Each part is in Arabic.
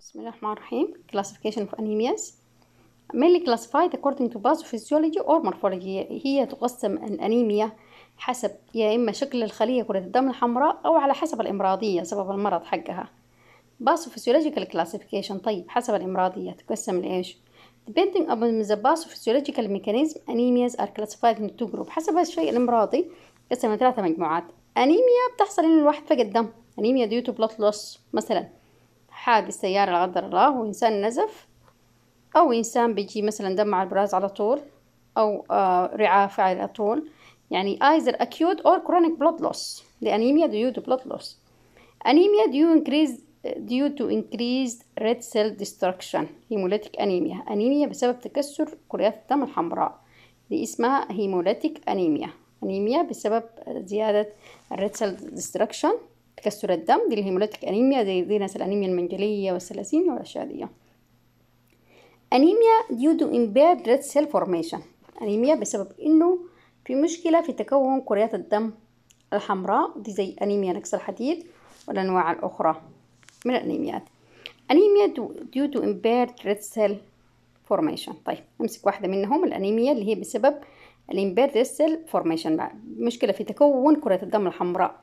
بسم الله الرحمن الرحيم classification of anemias mainly classified according to pathophysiology or morphology هي تقسم الأنيميا حسب يا إما شكل الخلية كرة الدم الحمراء أو على حسب الإمراضية سبب المرض حقها pathophysiological classification طيب حسب الإمراضية تقسم لإيش؟ depending on the pathophysiological mechanism anemias are classified into two groups حسب الشيء الإمراضي تقسم لثلاثة مجموعات أنيميا بتحصل إن الواحد فقد دم أنيميا due to blood loss مثلا حادث سيارة لا قدر الله وإنسان نزف أو إنسان بيجي مثلا دم على البراز على طول أو رعافة على طول يعني either acute or chronic blood loss the anemia due to blood loss anemia due increase due to increased red cell destruction hemolytic anemia أنيميا بسبب تكسر كريات الدم الحمراء دي اسمها hemolytic anemia أنيميا بسبب زيادة red cell destruction تكسر الدم دي الهيمولوتيك أنيميا زي دي ناس الأنيميا المنجلية والسلاسيميا والأشياء دي أنيميا due to impaired red cell formation أنيميا بسبب إنه في مشكلة في تكون كريات الدم الحمراء دي زي أنيميا نقص الحديد والأنواع الأخرى من الأنيميات أنيميا due to impaired red cell formation طيب أمسك واحدة منهم الأنيميا اللي هي بسبب الامبيرد سيل فورميشن مشكله في تكون كره الدم الحمراء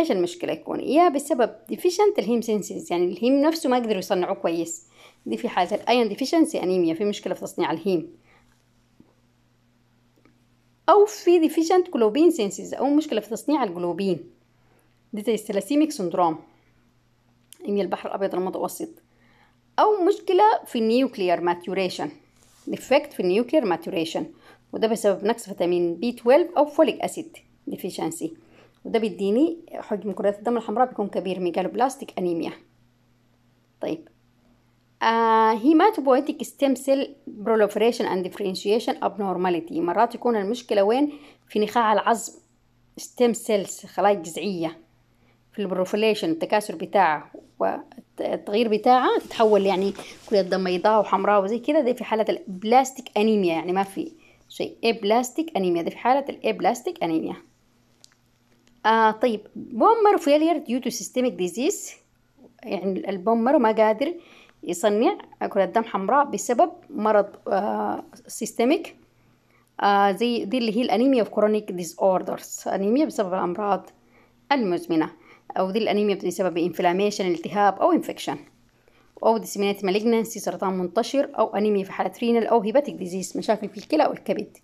ايش المشكله يكون يا بسبب ديفيشنت الهيم سينسز يعني الهيم نفسه ما قدروا يصنعوه كويس دي في حاله الايون ديفيشنسي انيميا في مشكله في تصنيع الهيم او في ديفيشنت جلوبين سينسز او مشكله في تصنيع الجلوبين دي زي الثلاسيميك سندروم انيميا البحر الابيض المتوسط او مشكله في النيوكليير ماتوريشن ديفكت في النيوكليير ماتوريشن وده بسبب نقص فيتامين بي 12 او فوليك اسيد ديفيشنسي وده بيديني حجم كريات الدم الحمراء بيكون كبير ميجالوبلاستيك انيميا طيب آه هيماتوبويتيك ستيم سيل بروليفريشن اند ديفرنشيشن ابنورماليتي مرات يكون المشكله وين في نخاع العظم ستيم سيلز خلايا جذعيه في البروفيليشن التكاثر بتاعه والتغيير بتاعه تتحول يعني كريات دم بيضاء وحمراء وزي كده ده في حاله البلاستيك انيميا يعني ما في شيء ابلاستيك انيميا ده في حاله الابلاستيك انيميا آه طيب بومر فيلير ديو تو سيستميك ديزيز يعني البومر ما قادر يصنع كرة دم حمراء بسبب مرض آه سيستميك آه زي دي اللي هي الانيميا اوف كرونيك ديز اوردرز انيميا بسبب الامراض المزمنه او دي الانيميا بسبب انفلاميشن التهاب او انفكشن او ديسمينات مالجنسي سرطان منتشر او انيميا في حاله رينال او هيباتيك ديزيز مشاكل في الكلى والكبد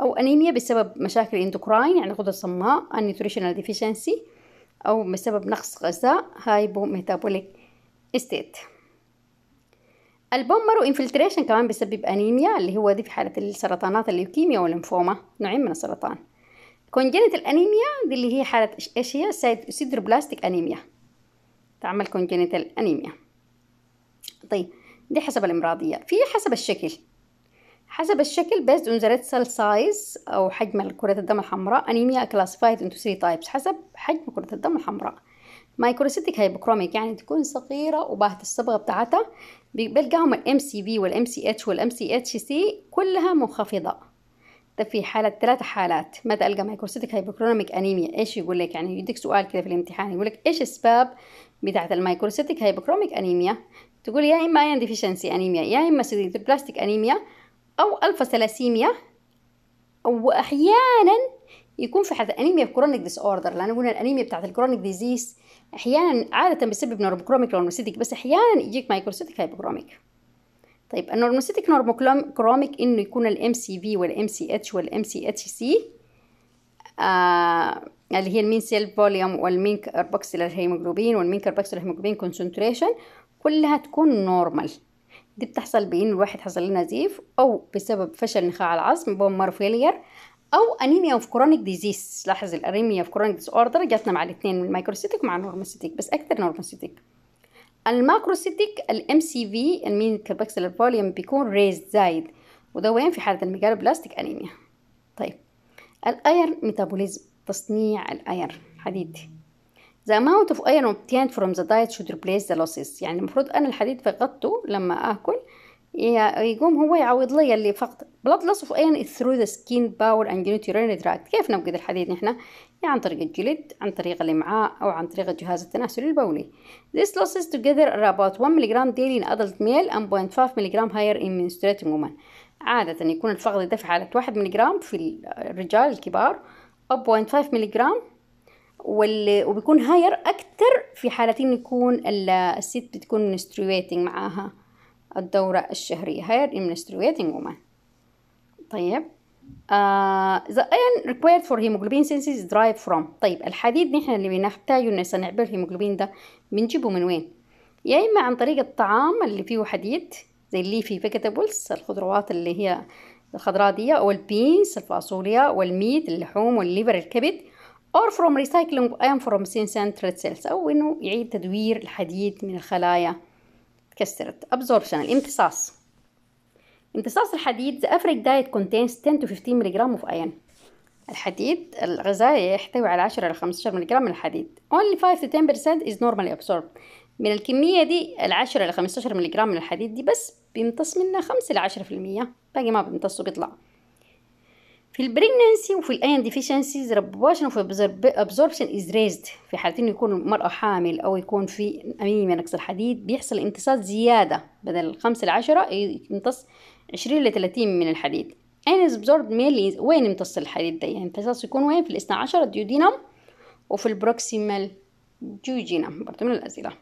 أو أنيميا بسبب مشاكل اندوكراين يعني غدد الصماء النيوتريشنال ديفيشنسي أو بسبب نقص غذاء هايبو ميتابوليك ستيت البون مارو انفلتريشن كمان بيسبب انيميا اللي هو دي في حاله السرطانات الليوكيميا والليمفوما نوعين من السرطان كونجنت الانيميا دي اللي هي حاله ايش هي سيدروبلاستيك انيميا تعمل كونجنت الانيميا طيب دي حسب الامراضيه في حسب الشكل حسب الشكل based اون the سيل سايز أو حجم كرة الدم الحمراء أنيميا classified into three types حسب حجم كرة الدم الحمراء مايكروسيتيك هايبوكروميك يعني تكون صغيرة وباهت الصبغة بتاعتها بلقاهم الام سي بي والام سي اتش والام سي اتش سي كلها منخفضة ده في حالة ثلاثة حالات متى ألقى مايكروسيتيك هايبوكروميك أنيميا إيش يقول لك يعني يديك سؤال كده في الامتحان يقول لك إيش الأسباب بتاعة المايكروسيتيك هايبوكروميك أنيميا تقول يا إما أيان ديفيشنسي أنيميا يا إما بلاستيك أنيميا أو ألفا الفاسلاسيميا وأحيانا يكون في حالة أنيميا كرونيك ديس أوردر لأن قلنا الأنيميا بتاعت الكرونيك ديزيز أحيانا عادة بسبب نورموكروميك نورموسيتك بس أحيانا يجيك مايكروسيتيك هايبوكروميك طيب النورموسيتيك نورموكروميك إنه يكون الام سي في والام سي اتش والام سي اتش آه، سي اللي هي المين سيل فوليوم والمين كاربوكسيل الهيموجلوبين والمين كاربوكسيل الهيموجلوبين كونسنتريشن كلها تكون نورمال دي بتحصل بين الواحد حصل له نزيف أو بسبب فشل نخاع العظم بون مارو فيلير أو أنيميا اوف كرونيك ديزيز لاحظ الأنيميا اوف كرونيك ديز أوردر جاتنا مع الاثنين المايكروسيتيك مع النورماسيتيك بس اكثر نورماسيتيك الماكروسيتيك الام سي في المين كبكسل فوليوم بيكون ريز زايد وده وين في حالة الميجالوبلاستيك أنيميا طيب الايرن ميتابوليزم تصنيع الايرن حديدي The amount of iron obtained from the diet should replace the losses يعني المفروض أنا الحديد فقدته لما آكل يقوم هو يعوض لي اللي فقد blood loss of iron is through the skin bowel and urinary tract كيف نفقد الحديد نحن يعني عن طريق الجلد عن طريق الامعاء او عن طريق الجهاز التناسلي البولي These losses together are about 1 mg daily in adult male and 0.5 mg higher in menstruating women عادة يكون الفقد يدفع على 1 mg في الرجال الكبار و 0.5 mg واللي وبيكون هاير اكتر في حالتين يكون الست بتكون منستريويتنج معاها الدورة الشهرية هاير منستريويتنج وومن طيب ذا ايرن ريكوايرد فور هيموجلوبين سينسيز درايف فروم طيب الحديد نحن اللي بنحتاجه انه به الهيموجلوبين ده بنجيبه من وين يا اما عن طريق الطعام اللي فيه حديد زي الليفي فيجيتابلز الخضروات اللي هي الخضراء دي او الفاصوليا والميت اللحوم والليفر الكبد or from recycling iron from sensant red cells أو إنه يعيد تدوير الحديد من الخلايا تكسرت absorption الامتصاص امتصاص الحديد the average diet contains 10 to 15 ملغ of iron الحديد الغذاء يحتوي على 10 إلى 15 ملغ من الحديد only 5 to 10% is normally absorbed من الكمية دي العشرة إلى 15 ملغ من الحديد دي بس بيمتص منها 5 إلى 10% باقي ما بيمتص وبيطلع في البريجنانسي وفي الاين ديفيشنسيز ريبوباشن وفي ابزوربشن از ريزد في حالتين يكون المرأة حامل او يكون في اميميا نقص الحديد بيحصل امتصاص زيادة بدل الخمسة لعشرة يمتص عشرين لثلاثين من الحديد اين از ابزورب ميلي وين يمتص الحديد ده يعني امتصاص يكون وين في الاثنى عشر ديودينم وفي البروكسيمال جوجينم برضه من الاسئلة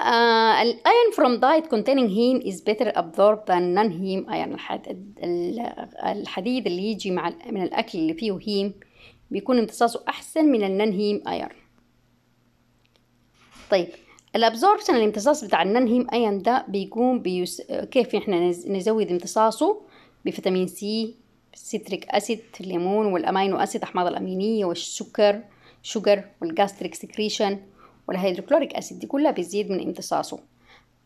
الايرون الايرن دايت كونتيننج هيم از بيتر ابزورب ذان than هيم ايرون آه، يعني الحديد اللي يجي مع من الاكل اللي فيه هيم بيكون امتصاصه احسن من النون هيم ايرن طيب الابزوربشن الامتصاص بتاع النون هيم ايرون ده بيقوم بيس... كيف احنا نزود امتصاصه بفيتامين سي سيتريك اسيد الليمون والامينو اسيد احماض الامينيه والسكر شوجر والجاستريك سكريشن والهيدروكلوريك أسيد دي كلها بتزيد من امتصاصه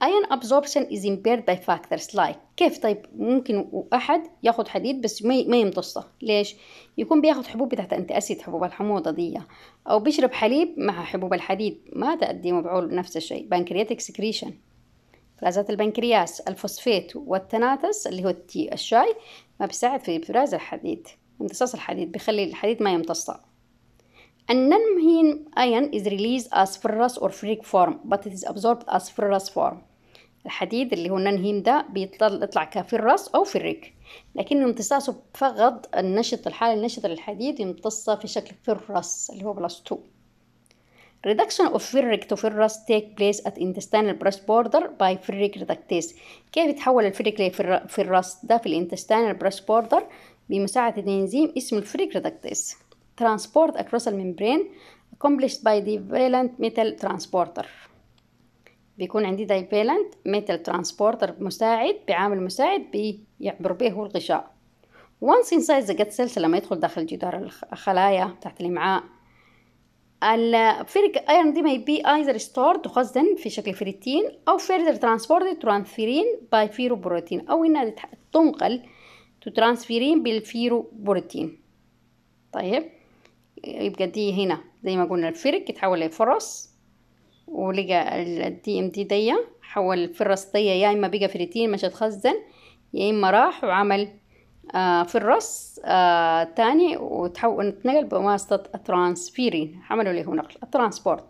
ايون absorption is impaired by factors like كيف طيب ممكن أحد ياخد حديد بس ما يمتصه ليش؟ يكون بياخد حبوب بتاعت أنت أسيد حبوب الحموضة دي أو بيشرب حليب مع حبوب الحديد ما تأدي مبعول نفس الشيء بانكرياتيك سكريشن افرازات البنكرياس الفوسفيت والتناتس اللي هو التي الشاي ما بيساعد في افراز الحديد امتصاص الحديد بيخلي الحديد ما يمتصه And nonheme ion is released as ferrous or ferric form but it is absorbed as ferrous form الحديد اللي هو النانهيم ده بيطلع كفرس أو فريك لكن امتصاصه فقط النشط الحالي النشط للحديد يمتصه في شكل فرس اللي هو بلس 2 Reduction of ferric to ferrous take place at intestinal breast border by ferric reductase كيف يتحول الفريك لفرس ده في الانتستينال breast border بمساعدة إنزيم اسمه الفريك reductase transport across the membrane accomplished by the valent metal transporter بيكون عندي divalent metal transporter مساعد بعامل مساعد بيعبر به الغشاء once inside the gut cells لما يدخل داخل جدار الخلايا تحت الامعاء الفيريك ايرون دي ماي بي ايزر ستور تخزن في شكل فريتين او فيردر further ترانسفيرين باي فيرو بروتين او انها تنقل تترانسفيرين بروتين طيب يبقى دي هنا زي ما قلنا الفرق يتحول لفرص ولقى الدي ام دي دي حول الفرص دي يا اما بقى فريتين مش اتخزن يا اما راح وعمل آه في الرص آه تاني وتحول اتنقل بواسطة الترانسفيرين عملوا له نقل الترانسبورت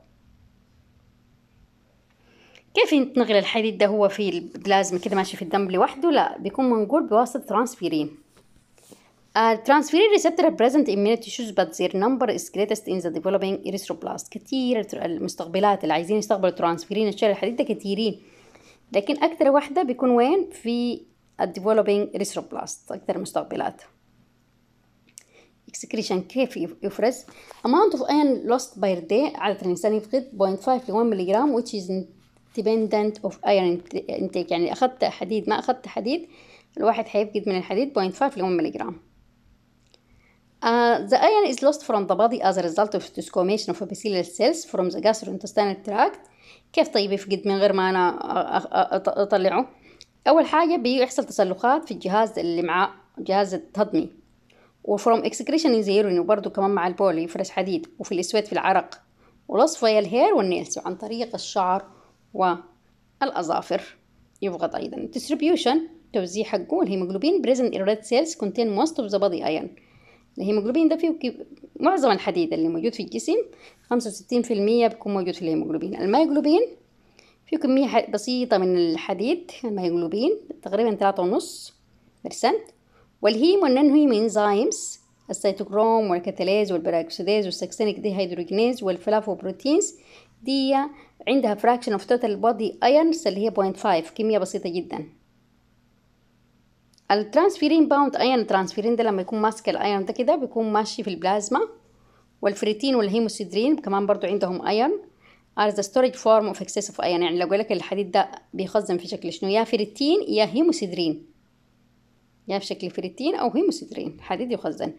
كيف نتنقل الحديد ده هو في البلازما كده ماشي في الدم لوحده لا بيكون منقول بواسطة ترانسفيرين الترانسفيرين transferrin بريزنت ان ميني تيشوز بات زير نمبر از جريتست ان ذا ديفلوبينج اريثروبلاست كتير المستقبلات اللي عايزين يستقبلوا ترانسفيرين الشلل الحديد ده كتيرين لكن اكتر واحدة بيكون وين في الديفلوبينج اريثروبلاست اكتر مستقبلات اكسكريشن كيف يفرز amount of iron lost by day عادة الإنسان يفقد 0.5 ل 1 ملغ which is dependent of iron intake يعني أخذت حديد ما أخذت حديد الواحد هيفقد من الحديد 0.5 ل 1 ملغ Uh, the iron is lost from the body as a result of desquamation of epithelial cells from the gastrointestinal tract كيف طيب يفقد من غير ما أنا أطلعه؟ أول حاجة بيحصل تسلخات في الجهاز اللي الامعاء جهاز الهضمي وفروم اكسكريشن زيروني وبرضه كمان مع البول يفرش حديد وفي الاسود في العرق والأصفى الهير والنيلز عن طريق الشعر والأظافر يفقد أيضا طيب. distribution توزيع حقه الهيموجلوبين present in red cells contain most of the body iron الهيموجلوبين ده فيه معظم الحديد اللي موجود في الجسم خمسة وستين في المية بيكون موجود في الهيموجلوبين المايوجلوبين فيه كمية بسيطة من الحديد المايوجلوبين تقريبا ثلاثة ونص برسنت والهيم والنانهيم هيم انزيمز السيتوكروم والكاتاليز والبراكسيديز والسكسينيك دي هيدروجينيز والفلافوبروتينز دي عندها فراكشن اوف توتال بودي ايرنز اللي هي 0.5 كمية بسيطة جدا الترانسفيرين باوند ايون الترانسفيرين ده لما يكون ماسك الايون ده كده بيكون ماشي في البلازما والفريتين والهيموسيدرين كمان برضو عندهم ايون are the storage form of excessive iron يعني لو لك الحديد ده بيخزن في شكل شنو يا فريتين يا هيموسيدرين يا في شكل فريتين او هيموسيدرين حديد يخزن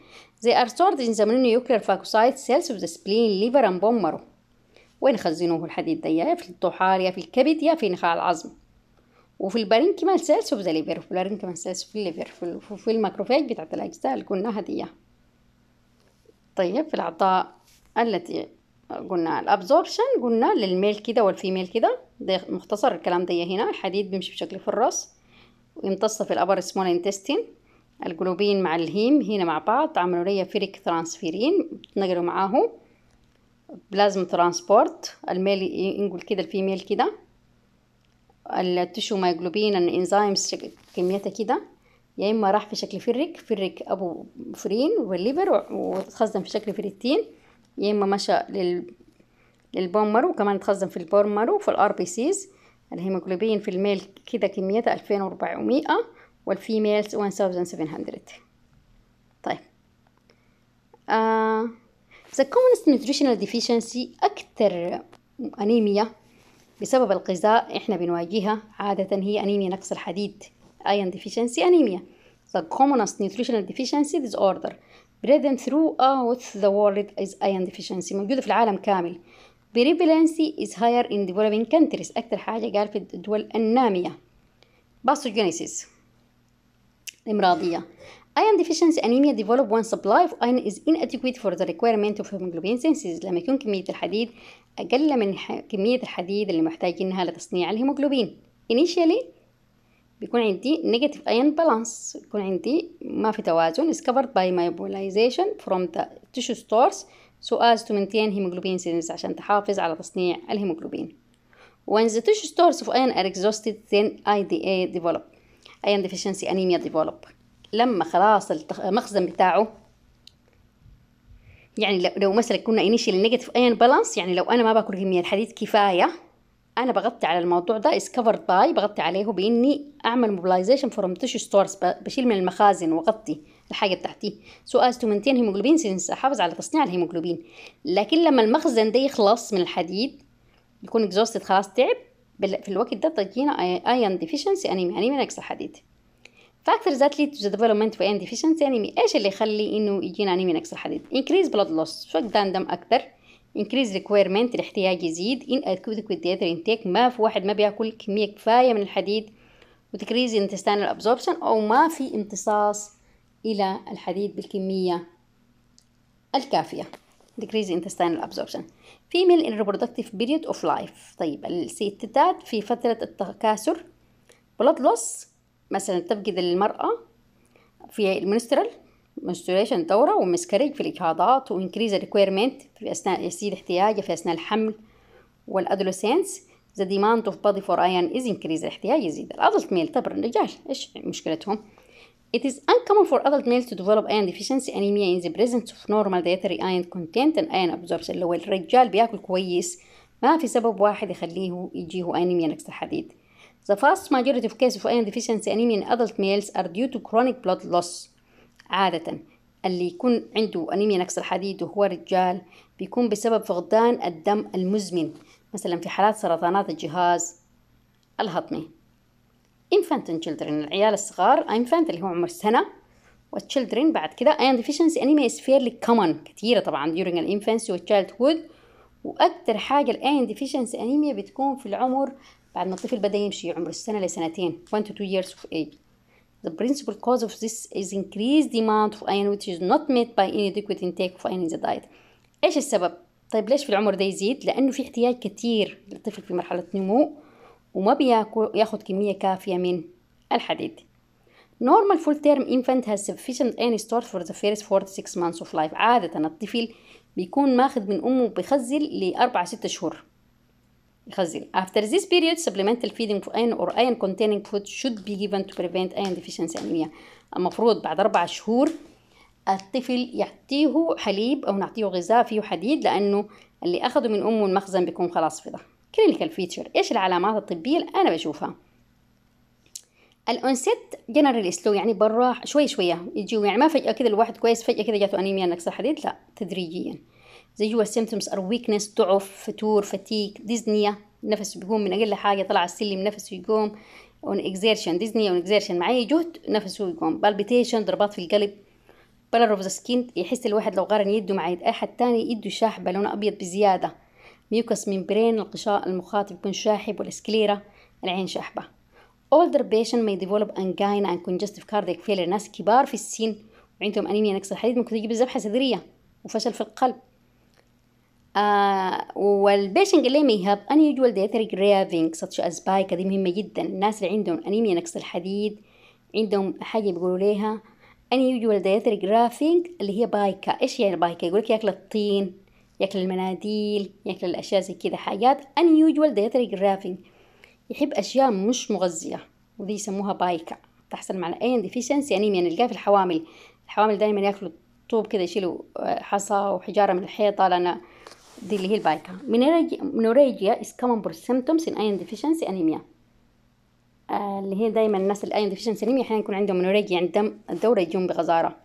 they are stored in the nuclear phagocyte cells of the spleen liver and bone marrow وين خزنوه الحديد ده يا في الطحال يا في الكبد يا في نخاع العظم وفي البارينكيما السيلز وفي الليفر في البارينكيما سيلس في الليفر في الماكروفاج بتاعت الأجزاء اللي قلنا هدية طيب في الأعضاء التي قلنا الابزوربشن قلنا للميل كده والفيميل كده ده مختصر الكلام ده هنا الحديد بيمشي بشكل في الراس ويمتص في الابر سمول انتستين الجلوبين مع الهيم هنا مع بعض عملوا فيريك ترانسفيرين بتنقلوا معاهم بلازما ترانسبورت الميل ينقل كده الفيميل كده التشو مايجلوبين الانزيمز كميتها كده يا اما راح في شكل فرك فرك ابو فرين والليبر وتخزن في شكل فريتين يا اما مشى لل للبون مارو وكمان تخزن في البون مارو في الار بي سيز الهيموجلوبين في الميل كده كميتها 2400 والفيميلز 1700 طيب ذا آه، the commonest nutritional deficiency أكتر أنيميا بسبب الغذاء احنا بنواجهها عادة هي أنيميا نقص الحديد iron deficiency anemia the commonest nutritional deficiency disorder present throughout the world is iron deficiency موجودة في العالم كامل prevalency is higher in developing countries أكتر حاجة قال في الدول النامية pathogenesis امراضية Iron deficiency anemia develop when supply of iron is inadequate for the requirement of hemoglobin synthesis لما يكون كمية الحديد أقل من كمية الحديد اللي محتاجينها لتصنيع الهيموجلوبين initially بيكون عندي negative iron balance بيكون عندي ما في توازن is covered by myobilization from the tissue stores so as to maintain hemoglobin synthesis عشان تحافظ على تصنيع الهيموجلوبين when the tissue stores of iron are exhausted then IDA develop iron deficiency anemia develop لما خلاص المخزن بتاعه يعني لو مثلا كنا انيشال نيجاتيف ايون بالانس يعني لو انا ما باكل كميه الحديد كفايه انا بغطي على الموضوع ده از كفرد باي بغطي عليه باني اعمل موبلايزيشن فروم تيشو ستورز بشيل من المخازن واغطي الحاجه بتاعتي سو از تو مينتين هيموجلوبين سينس احافظ على تصنيع الهيموجلوبين لكن لما المخزن ده يخلص من الحديد يكون اكزوستد خلاص تعب في الوقت ده تجينا ايون ديفيشنسي انيميا انيميا نقص الحديد فاكتورز ذات ليد تو ديفلوبمنت وان ديفيشنت انيمي ايش اللي يخلي انه يجينا انيمي نقص الحديد انكريز بلاد لوس فقدان دم اكتر انكريز ريكويرمنت الاحتياج يزيد ان ادكويت ديتر انتيك ما في واحد ما بياكل كميه كفايه من الحديد وتكريز انتستانال ابزوربشن او ما في امتصاص الى الحديد بالكميه الكافيه decrease intestinal absorption female in reproductive period of life طيب الستات في فترة التكاثر blood loss مثلا تفقد المرأة في المنسترال منستريشن دورة ومسكريج في الإجهاضات وإنكريز الريكويرمنت في أثناء يزيد احتياجه في أثناء الحمل والأدولوسينس the demand of body for iron is increased الاحتياج يزيد الأدلت ميل طب الرجال إيش مشكلتهم It is uncommon for adult males to develop iron deficiency anemia in the presence of normal dietary iron content and iron absorption اللي هو الرجال بياكل كويس ما في سبب واحد يخليه يجيه انيميا نقص الحديد The vast majority of cases of iron deficiency anemia in adult males are due to chronic blood loss. عادة اللي يكون عنده أنيميا نقص الحديد وهو رجال بيكون بسبب فقدان الدم المزمن مثلا في حالات سرطانات الجهاز الهضمي. infant and children العيال الصغار infant اللي هو عمر سنة والchildren بعد كده iron deficiency anemia is fairly common كثيرة طبعا during وال والchildhood وأكثر حاجة الايرن deficiency anemia بتكون في العمر بعد ما الطفل بدأ يمشي عمر السنة لسنتين 1 to 2 years of age The principal cause of this is increased demand of iron which is not met by inadequate intake of iron in the diet. ايش السبب؟ طيب ليش في العمر ده يزيد؟ لأنه في احتياج كتير للطفل في مرحلة نمو وما بياكل ياخد كمية كافية من الحديد. Normal full term infant has sufficient iron stored for the first 4 to 6 months of life. عادة الطفل بيكون ماخذ من أمه بخزل لاربع ستة شهور غزيل. After this period, supplemental feeding of iron or iron containing food should be given to prevent iron deficiency anemia. المفروض بعد أربع شهور الطفل يعطيه حليب أو نعطيه غذاء فيه حديد لأنه اللي أخذه من أمه المخزن بيكون خلاص فضى. Clinical feature إيش العلامات الطبية اللي أنا بشوفها؟ الأونست جنرال سلو يعني برا شوي شوية يجيو يعني ما فجأة كده الواحد كويس فجأة كده جاته أنيميا نقص الحديد لا تدريجيا. زي هو symptoms are weakness ضعف فتور فتيك ديزنيا نفسه بيقوم من أقل حاجة طلع السلم نفسه يقوم on exertion ديزنيا on exertion معي جهد نفسه يقوم بالبيتيشن ضربات في القلب بلر اوف ذا سكين يحس الواحد لو قارن يده مع يد اي حد تاني يده شاحبة لونه أبيض بزيادة ميوكس برين القشاء المخاط بيكون شاحب والاسكليرا العين شاحبة older patient may develop angina and congestive cardiac failure ناس كبار في السن وعندهم أنيميا نقص الحديد ممكن تجيب ذبحة صدرية وفشل في القلب آه، والبيشنج اللي ميهاب unusual dietary cravings ساتش از بايك هذه مهمة جدا الناس اللي عندهم أنيميا نقص الحديد عندهم حاجة بيقولوا ليها unusual dietary grafting اللي هي بايكا ايش يعني بايكا لك ياكل الطين ياكل المناديل ياكل الأشياء زي كذا حاجات unusual dietary grafting يحب أشياء مش مغذية ودي يسموها بايكا تحصل مع الأين ديفيشنسي أنيميا نلقاها في الحوامل الحوامل دايما ياكلوا طوب كذا يشيلوا آه، حصى وحجارة من الحيطة لأن دي اللي هي البايكا منوريجيا از كومن بور سيمتومز ان ايرن deficiency انيميا آه، اللي هي دايما الناس اللي ايرن ديفيشنسي انيميا احيانا يكون عندهم منوريجيا يعني دم الدوره يجون بغزاره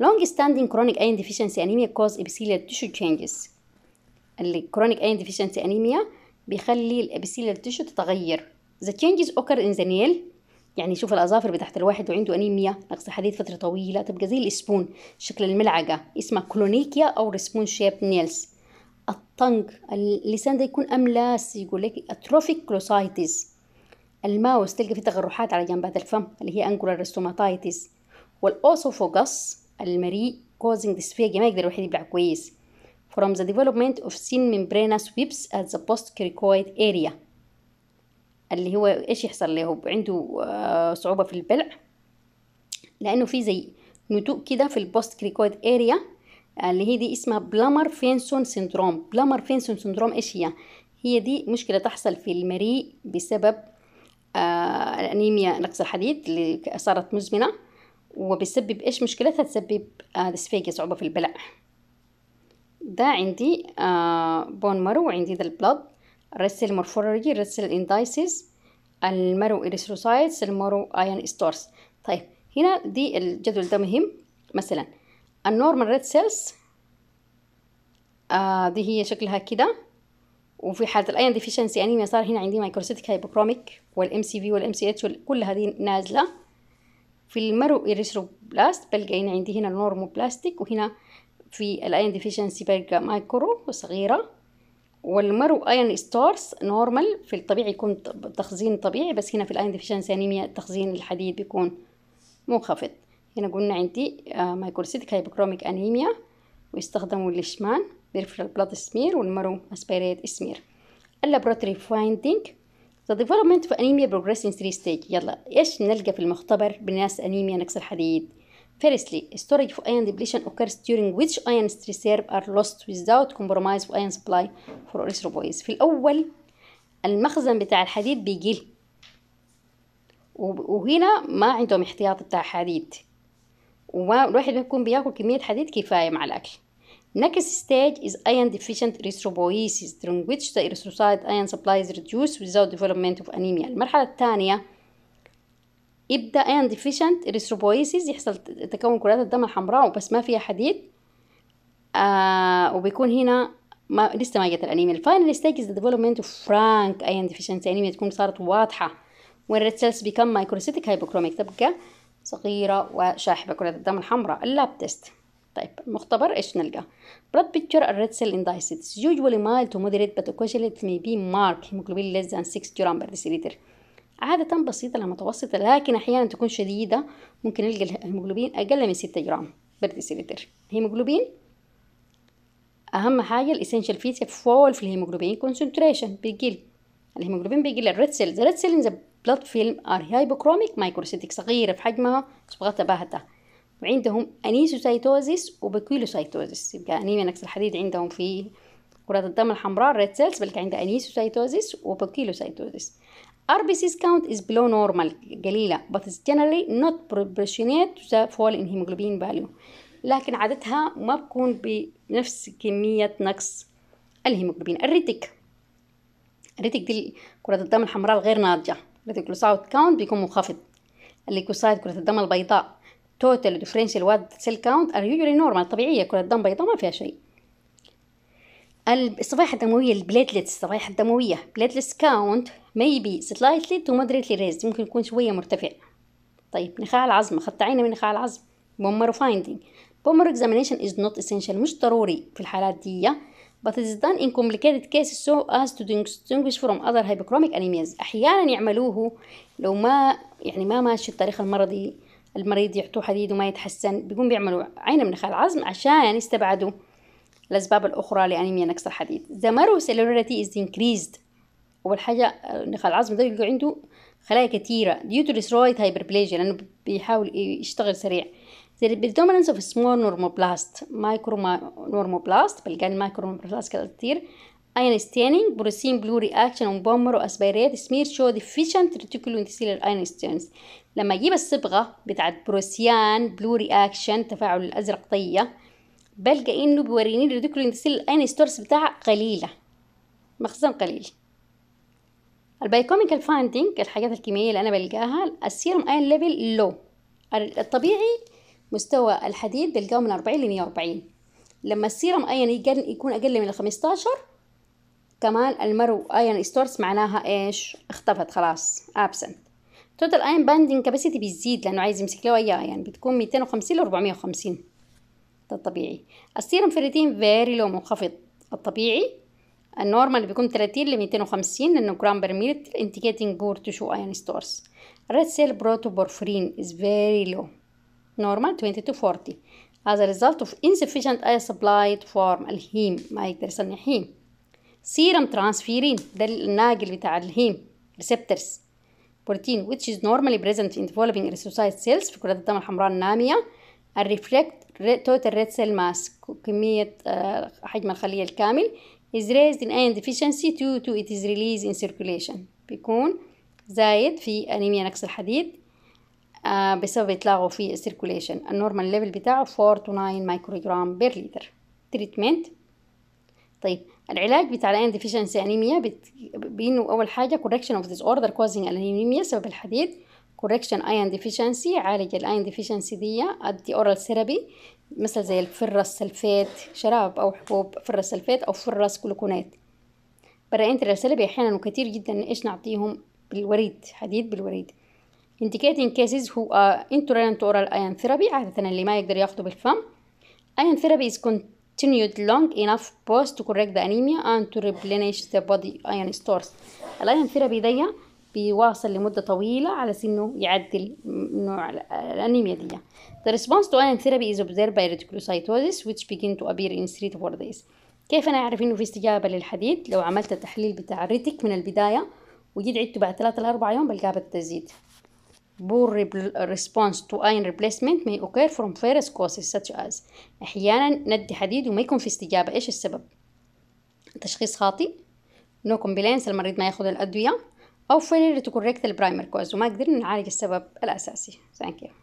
لونج ستاندينج كرونيك ايرن deficiency انيميا كوز epithelial تيشو تشينجز اللي كرونيك ايرن deficiency انيميا بيخلي الابيثيليال تيشو تتغير the changes occur in the nail يعني شوف الاظافر بتاعت الواحد وعنده انيميا نقص حديد فتره طويله تبقى زي الاسبون شكل الملعقه اسمها كلونيكيا او ريسبون شيب نيلز الطنق اللسان ده يكون أملاس يقول لك أتروفيك كلوسايتس الماوس تلقى فيه تغرحات على جنبات الفم اللي هي أنجولار ريستوماتايتس والأوسوفوغس المريء causing ديسفيجيا ما يقدر الواحد يبلع كويس from the development of thin membrane sweeps at the postcricoid area اللي هو ايش يحصل له عنده آه، صعوبة في البلع لأنه في زي نتوء كده في البوست كريكويد اريا اللي هي دي اسمها بلامر فينسون سندروم بلامر فينسون سندروم ايش هي هي دي مشكله تحصل في المريء بسبب آه الانيميا نقص الحديد اللي صارت مزمنه وبسبب ايش مشكلتها تسبب آه صعوبه في البلع ده عندي آه بون مرو عندي ذا البلد الرسل مورفولوجي الرسل الاندايسيس المرو اريثروسايتس المرو ايون ستورز طيب هنا دي الجدول ده مهم مثلا النورمال ريد سيلز آه دي هي شكلها كده وفي حاله الايون ديفيشنسي انيميا صار هنا عندي مايكروسيتيك هايبوكروميك والام سي في والام سي اتش كل هذه نازله في المرو ايريثروبلاست بلقى هنا عندي هنا النورموبلاستيك وهنا في الايون ديفيشنسي بلقى مايكرو وصغيره والمرو ايون ستورز نورمال في الطبيعي يكون تخزين طبيعي بس هنا في الايون ديفيشنسي انيميا تخزين الحديد بيكون منخفض هنا قلنا عندي مايكروسيتك هايبوكروميك انيميا ويستخدموا للشمان بيرفرال بلاد سمير والمرو اسبيريت سمير اللابراتوري فايندينج The development of anemia progress 3 ستيج يلا ايش نلقى في المختبر بالناس انيميا نقص الحديد Firstly, storage of ion depletion occurs during which ions reserve are lost without compromise of ion supply for erythropoiesis. في الأول المخزن بتاع الحديد بيقل وهنا ما عندهم احتياط بتاع حديد والواحد يكون بياكل كمية حديد كفاية مع الأكل Next stage is iron deficient erythropoiesis during which the erythrocyte iron supply is reduced without development of anemia المرحلة الثانية يبدأ iron deficient erythropoiesis يحصل تكون كرات الدم الحمراء وبس ما فيها حديد آه وبيكون هنا ما لسه ما جت الانيميا الفاينل ستيج از ديفلوبمنت اوف فرانك اي ان ديفيشنسي انيميا تكون صارت واضحه وين ريد سيلز بيكم مايكروسيتيك هايبوكروميك تبقى صغيرة وشاحبة كرة الدم الحمراء اللاب تيست طيب المختبر ايش نلقى blood picture red cell indices usually mild to moderate but occasionally it may be marked hemoglobin less than 6 جرام per deciliter عادة بسيطة لمتوسطة لكن أحيانا تكون شديدة ممكن نلقى الهيموجلوبين أقل من 6 جرام per ديسيلتر هيموجلوبين أهم حاجة الاسينشال فيتس فول في الهيموجلوبين concentration بيقل الهيموجلوبين بيقل الريد سيلز الريد سيلز بلاد فيلم ار هايبوكروميك مايكروسيتك صغيرة في حجمها صبغتها تباهتها وعندهم انيسوسايتوزيس وبكيلوسايتوزيس يبقى انيميا نقص الحديد عندهم في كرات الدم الحمراء ريد سيلز بل عندها انيسوسايتوزيس وبكيلوسايتوزيس RBC's count is below normal قليلة but is generally not proportionate to the fall in hemoglobin value لكن عادتها ما بكون بنفس كمية نقص الهيموجلوبين الريتك الريتك دي كرات الدم الحمراء الغير ناضجة ريتيكولوسايت كاونت بيكون منخفض الليكوسايت كرة الدم البيضاء توتال ديفرنشال واد سيل كاونت ار يوجوالي نورمال طبيعية كرة الدم بيضاء ما فيها شيء الصفائح الدموية البليتلتس الصفائح الدموية بليتلتس كاونت بي سلايتلي تو مودريتلي ريز ممكن يكون شوية مرتفع طيب نخاع العظم خدت عينة من نخاع العظم بومر فايندينج بومر examination از نوت اسينشال مش ضروري في الحالات دي but is done in complicated cases so as to distinguish from other hypochromic anemias أحيانا يعملوه لو ما يعني ما ماشي التاريخ المرضي المريض يعطوه حديد وما يتحسن بيقوم بيعملوا عين من خلال العظم عشان يستبعدوا الأسباب الأخرى لأنيميا نقص الحديد the marrow cellularity is increased أول حاجة نخاع العظم ده يلقوا عنده خلايا كثيرة due to destroyed hyperplasia لأنه بيحاول يشتغل سريع There is predominance of small normoblast micro normoblast بلقاني micro normoblast كده كتير ion staining بروسين blue reaction on bomber واسبيريت سمير show deficient reticular endothelial ion stains لما اجيب الصبغه بتاعت بروسيان بلو رياكشن تفاعل الازرق طيه بلقى انه بيوريني الريتيكولو اندوثيل اين ستورس بتاعها قليله مخزن قليل البايكوميكال فايندينج الحاجات الكيميائيه اللي انا بلقاها السيرم اين ليفل لو الطبيعي مستوى الحديد بلقاه من 40 ل 140 لما السيرم ايون يكون اقل من ال 15 كمان المرو ايون ستورس معناها ايش اختفت خلاص ابسنت توتال ايون باندنج كاباسيتي بتزيد لانه عايز يمسك له اي ايون يعني بتكون 250 ل 450 ده الطبيعي السيرم فيريتين فيري لو منخفض الطبيعي النورمال بيكون 30 ل 250 لانه جرام بير إنتيكيتينج بور poor tissue ion ريد red cell protoporphyrin is very low normal 20 to 40 as a result of insufficient air supply to form الهيم ما يقدر يصنع هيم serum transferrin ده الناقل بتاع الهيم receptors protein which is normally present in developing erythrocyte cells في كرات الدم الحمراء النامية and reflect total red cell mass كمية حجم الخلية الكامل is raised in iron deficiency due to its release in circulation بيكون زايد في أنيميا نقص الحديد آه، بسبب إطلاقه في السيركوليشن النورمال ليفل بتاعه 4 to 9 مايكروجرام بير لتر تريتمنت طيب العلاج بتاع الاين ديفيشنسي انيميا بت... بانه اول حاجه كوركشن اوف ديس اوردر كوزنج انيميا سبب الحديد كوركشن ايون ديفيشنسي عالج الايون ديفيشنسي دي ادي اورال ثيرابي مثل زي الفرس سلفات شراب او حبوب فرس سلفات او فرس كلوكونات برا انترال ثيرابي احيانا وكتير جدا ايش نعطيهم بالوريد حديد بالوريد indicating cases who are intolerant to oral iron therapy عادة اللي ما يقدر ياخده بالفم iron therapy is continued long enough pause to correct the anemia and to replenish the body iron stores الايرون therapy دي بيواصل لمدة طويلة على سنه يعدل نوع الانيميا دي The response to iron therapy is observed by reticulocytosis which begin to appear in 3 to 4 days كيف انا اعرف انه في استجابة للحديد لو عملت تحليل بتاع الريتك من البداية وجيت عدته بعد ثلاثة ل يوم بلقاها بتزيد poor response to iron replacement may occur from various causes such as أحيانا ندي حديد وما يكون في استجابة إيش السبب؟ تشخيص خاطئ no compliance المريض ما ياخد الأدوية أو failure to correct the primary cause وما قدرنا نعالج السبب الأساسي thank you